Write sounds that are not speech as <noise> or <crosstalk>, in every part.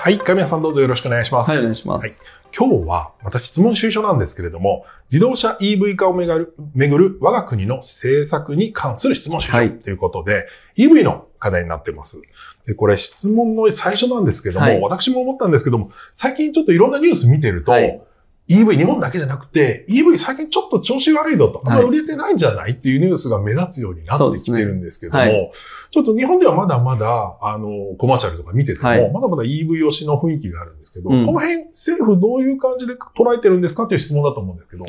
はい、神谷さんどうぞよろしくお願いします。はい、お願いします。はい今日は、また質問収書なんですけれども、自動車 EV 化をめぐる、めぐる我が国の政策に関する質問収書ということで、はい、EV の課題になってます。で、これ質問の最初なんですけども、はい、私も思ったんですけども、最近ちょっといろんなニュース見てると、はい、EV 日本だけじゃなくて、EV 最近ちょっと調子悪いぞと、あんま売れてないんじゃないっていうニュースが目立つようになってきてるんですけども、ねはい、ちょっと日本ではまだまだ、あの、コマーシャルとか見てても、はい、まだまだ EV 推しの雰囲気があるんですけど、うん、この辺政府どういう感じで捉えてるんですかっていう質問だと思うんですけど、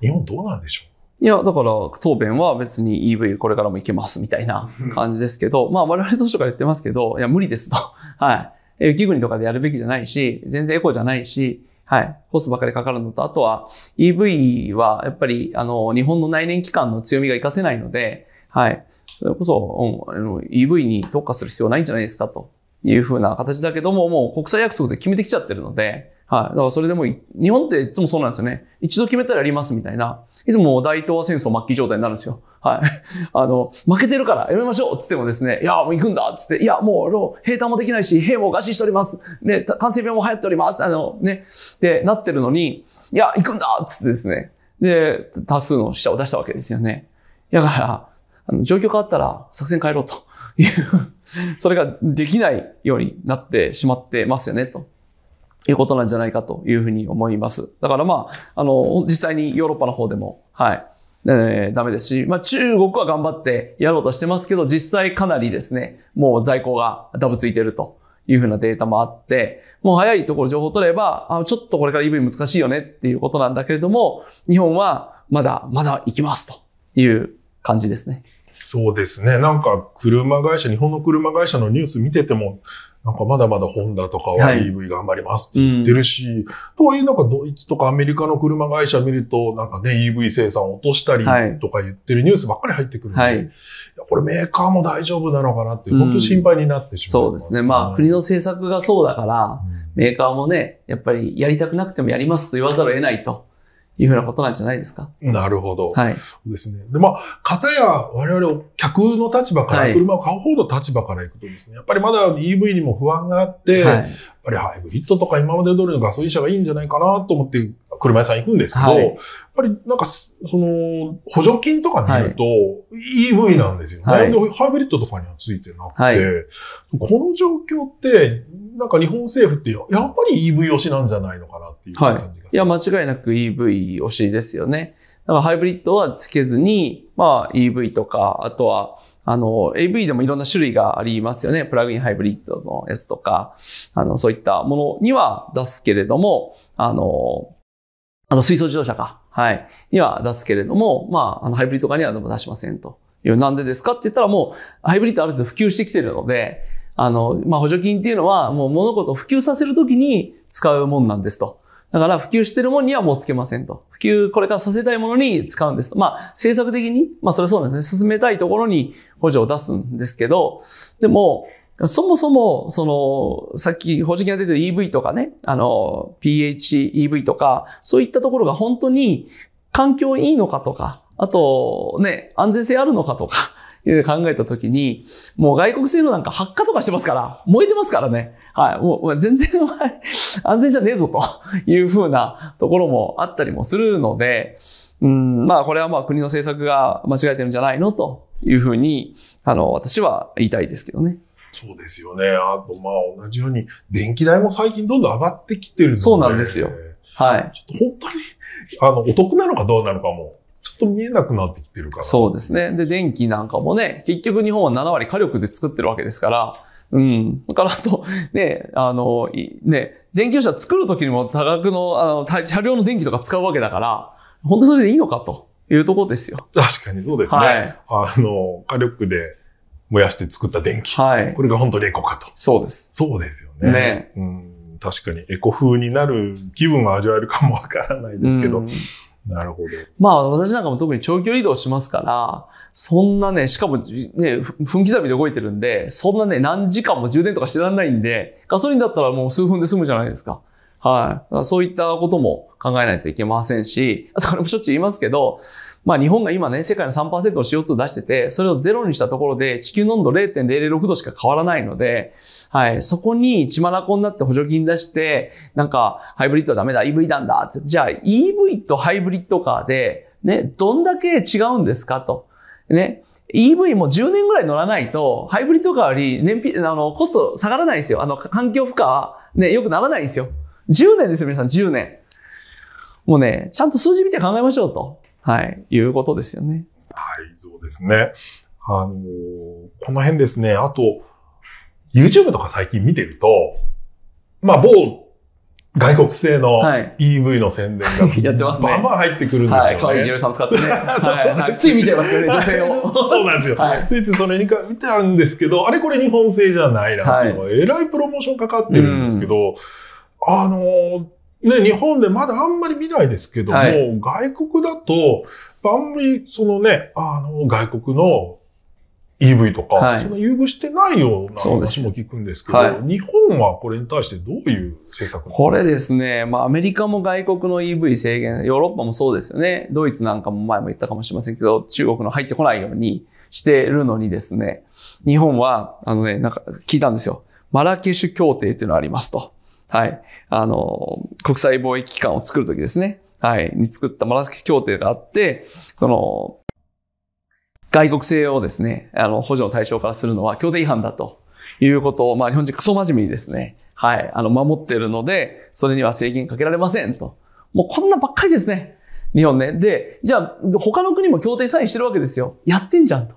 日本どうなんでしょういや、だから、答弁は別に EV これからもいけますみたいな感じですけど、まあ我々当初から言ってますけど、いや、無理ですと。<laughs> はい。雪国とかでやるべきじゃないし、全然エコじゃないし、はい。コストばかりかかるのと、あとは EV はやっぱり、あの、日本の内燃機関の強みが活かせないので、はい。それこそ、うん、EV に特化する必要ないんじゃないですかというふうな形だけども、もう国際約束で決めてきちゃってるので、はい。だからそれでもい日本っていつもそうなんですよね。一度決めたらやりますみたいな。いつも大東亜戦争末期状態になるんですよ。はい。<laughs> あの、負けてるからやめましょうっつってもですね、いや、もう行くんだっつって、いや、もう、兵隊もできないし、兵も餓死しております。ね、感染病も流行っております。あの、ね、で、なってるのに、いや、行くんだっつってですね。で、多数の死者を出したわけですよね。だから、あの状況変わったら作戦変えろというそれができないようになってしまってますよね、と。いうことなんじゃないかというふうに思います。だからまあ、あの、実際にヨーロッパの方でも、はい、えー、ダメですし、まあ中国は頑張ってやろうとしてますけど、実際かなりですね、もう在庫がダブついてるというふうなデータもあって、もう早いところ情報取れば、あちょっとこれから EV 難しいよねっていうことなんだけれども、日本はまだまだ行きますという感じですね。そうですね。なんか、車会社、日本の車会社のニュース見てても、なんかまだまだホンダとかは EV 頑張りますって言ってるし、はいうん、とはいえなんかドイツとかアメリカの車会社見ると、なんかね、EV 生産を落としたりとか言ってるニュースばっかり入ってくるんで、はい、いやこれメーカーも大丈夫なのかなって、本当に心配になってしまう、ねうん、そうですね。まあ国の政策がそうだから、うん、メーカーもね、やっぱりやりたくなくてもやりますと言わざるを得ないと。いうふうなことなんじゃないですか。なるほど。はい。そうですね。で、まあ、方や我々客の立場から、車を買う方の立場からいくとですね、やっぱりまだ EV にも不安があって、はい、やっぱりハイブリッドとか今まで通りのガソリン車がいいんじゃないかなと思って車屋さん行くんですけど、はい、やっぱりなんか、その、補助金とか見ると、EV なんですよね。はい、で、ハイブリッドとかにはついてなくて、この状況って、なんか日本政府ってやっぱり EV 推しなんじゃないのかなっていう感じが、はい、いや、間違いなく EV 推しですよね。だからハイブリッドはつけずに、まあ EV とか、あとは、あの、AV でもいろんな種類がありますよね。プラグインハイブリッドのやつとか、あの、そういったものには出すけれども、あの、あの、水素自動車か。はい。には出すけれども、まあ、あの、ハイブリッド化には出しませんと。なんでですかって言ったらもう、ハイブリッドある程度普及してきてるので、あの、まあ、補助金っていうのは、もう物事を普及させるときに使うもんなんですと。だから普及してるもんにはもうつけませんと。普及これからさせたいものに使うんですと。まあ、政策的に、まあそれそうなんですね。進めたいところに補助を出すんですけど、でも、そもそも、その、さっき補助金が出てる EV とかね、あの、PHEV とか、そういったところが本当に環境いいのかとか、あと、ね、安全性あるのかとか、いう考えたときに、もう外国製のなんか発火とかしてますから、燃えてますからね。はい。もう全然安全じゃねえぞというふうなところもあったりもするので、うん、まあこれはまあ国の政策が間違えてるんじゃないのというふうに、あの、私は言いたいですけどね。そうですよね。あと、まあ、同じように、電気代も最近どんどん上がってきてるので。そうなんですよ。はい。ちょっと本当に、あの、お得なのかどうなのかも。ちょっと見えなくなってきてるから。そうですね。で、電気なんかもね、結局日本は7割火力で作ってるわけですから、うん。だから、あと、ね、あの、ね、電気自動車作るときにも多額の、あの、車両の電気とか使うわけだから、本当それでいいのかというところですよ。確かにそうですね。はい、あの、火力で燃やして作った電気。はい。これが本当にエコかと。そうです。そうですよね。ね。うん。確かにエコ風になる気分は味わえるかもわからないですけど、うんなるほど。まあ私なんかも特に長距離移動しますから、そんなね、しかもね、分刻みで動いてるんで、そんなね、何時間も充電とかしてらんないんで、ガソリンだったらもう数分で済むじゃないですか。はい。そういったことも考えないといけませんし、あとこれもしょっちゅう言いますけど、まあ日本が今ね、世界の3%の CO2 出してて、それをゼロにしたところで地球の温度0.006度しか変わらないので、はい、そこに血まなこになって補助金出して、なんかハイブリッドダメだ、EV なんだ、じゃあ EV とハイブリッドカーで、ね、どんだけ違うんですかと。ね、EV も10年ぐらい乗らないと、ハイブリッドカーより燃費、あの、コスト下がらないですよ。あの、環境負荷はね、良くならないんですよ。10年ですよ、皆さん、10年。もうね、ちゃんと数字見て考えましょうと。はい、いうことですよね。はい、そうですね。あのー、この辺ですね。あと、YouTube とか最近見てると、まあ、某外国製の EV の宣伝が、はい、やってますね。まあまあ入ってくるんですよね。はい、川合さん使ってね <laughs> はいはい。つい見ちゃいますよね、女性を。そうなんですよ。ついついそれに見てあるんですけど、あれこれ日本製じゃないなっていうのは、えらいプロモーションかかってるんですけど、うん、あのーね、日本でまだあんまり見ないですけども、はい、外国だと、あんまりそのね、あの、外国の EV とか、はい、その優遇してないような話も聞くんですけど、はい、日本はこれに対してどういう政策これですね、まあアメリカも外国の EV 制限、ヨーロッパもそうですよね、ドイツなんかも前も言ったかもしれませんけど、中国の入ってこないようにしてるのにですね、日本は、あのね、なんか聞いたんですよ。マラケシュ協定っていうのがありますと。はい、あの、国際貿易機関を作るときですね。はい、に作ったマラスキ協定があって、その、外国製をですね、あの、補助の対象からするのは協定違反だということを、まあ、日本人クソ真面目にですね、はい、あの、守っているので、それには制限かけられませんと。もうこんなばっかりですね。日本ね。で、じゃあ、他の国も協定サインしてるわけですよ。やってんじゃんと。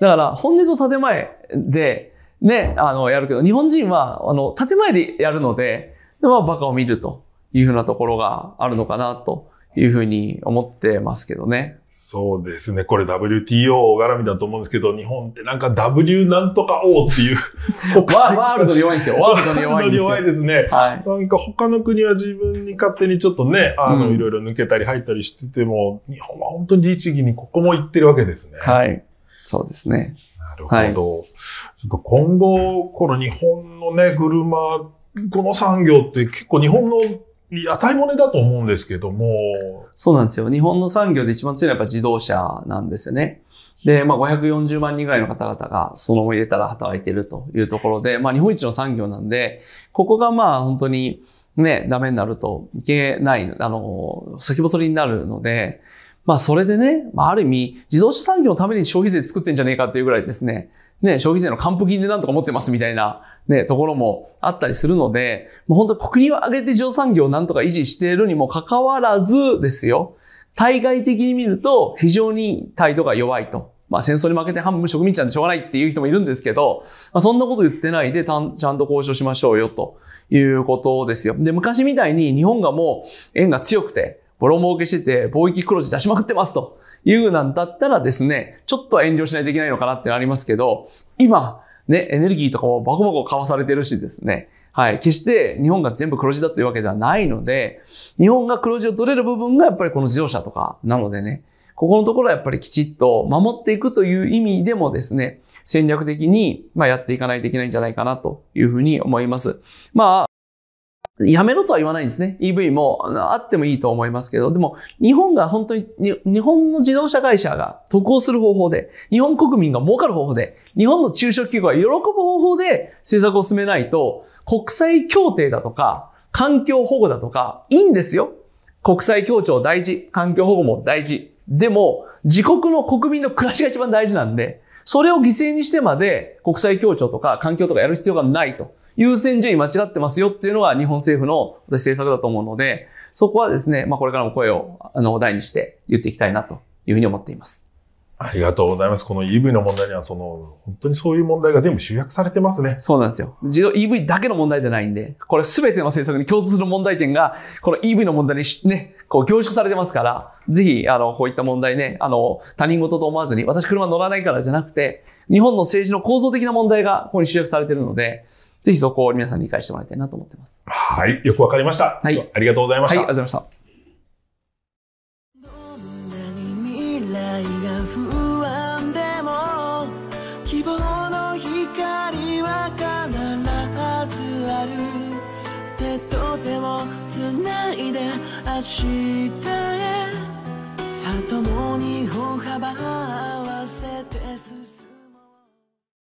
だから、本音と建前で、ね、あの、やるけど、日本人は、あの、建前でやるので、まあ、バカを見るというふうなところがあるのかなと。いうふうに思ってますけどね。そうですね。これ WTO 絡みだと思うんですけど、日本ってなんか W なんとか O っていう <laughs> ワールド弱いんですよ。ワールド弱い弱いですね。はい。なんか他の国は自分に勝手にちょっとね、あの、いろいろ抜けたり入ったりしてても、日本は本当に律儀にここも行ってるわけですね。はい。そうですね。なるほど。はい、ちょっと今後、この日本のね、車、この産業って結構日本の屋台骨だと思うんですけども。そうなんですよ。日本の産業で一番強いのはやっぱ自動車なんですよね。で、まあ、540万人ぐらいの方々がそのまま入れたら働いてるというところで、まあ、日本一の産業なんで、ここがまあ、本当にね、ダメになるといけない、あの、先細りになるので、まあそれでね、まあある意味、自動車産業のために消費税作ってんじゃねえかっていうぐらいですね、ね、消費税の還付金でなんとか持ってますみたいな、ね、ところもあったりするので、もう本当国を挙げて自動産業をなんとか維持しているにもかかわらずですよ、対外的に見ると非常に態度が弱いと。まあ戦争に負けて半分植民地なんでしょうがないっていう人もいるんですけど、まあそんなこと言ってないでちゃんと交渉しましょうよということですよ。で、昔みたいに日本がもう縁が強くて、ボロ儲けしてて、貿易黒字出しまくってますというなんだったらですね、ちょっと遠慮しないといけないのかなってなりますけど、今、ね、エネルギーとかもバコバコ買わされてるしですね、はい。決して日本が全部黒字だというわけではないので、日本が黒字を取れる部分がやっぱりこの自動車とかなのでね、ここのところはやっぱりきちっと守っていくという意味でもですね、戦略的に、まあ、やっていかないといけないんじゃないかなというふうに思います。まあやめろとは言わないんですね。EV もあってもいいと思いますけど、でも日本が本当に、日本の自動車会社が得をする方法で、日本国民が儲かる方法で、日本の中小企業が喜ぶ方法で政策を進めないと、国際協定だとか、環境保護だとか、いいんですよ。国際協調大事。環境保護も大事。でも、自国の国民の暮らしが一番大事なんで、それを犠牲にしてまで国際協調とか環境とかやる必要がないと。優先順位間違ってますよっていうのが日本政府の私政策だと思うので、そこはですね、まあこれからも声をあの題にして言っていきたいなというふうに思っています。ありがとうございます。この EV の問題には、その、本当にそういう問題が全部集約されてますね。そうなんですよ。自動 EV だけの問題じゃないんで、これ全ての政策に共通する問題点が、この EV の問題にね、こう凝縮されてますから、ぜひ、あの、こういった問題ね、あの、他人事と思わずに、私車乗らないからじゃなくて、日本の政治の構造的な問題がここに集約されているので、ぜひそこを皆さんに理解してもらいたいなと思ってます。はい。よくわかりました。はい。ありがとうございました。はい、ありがとうございました。明日へさともに歩幅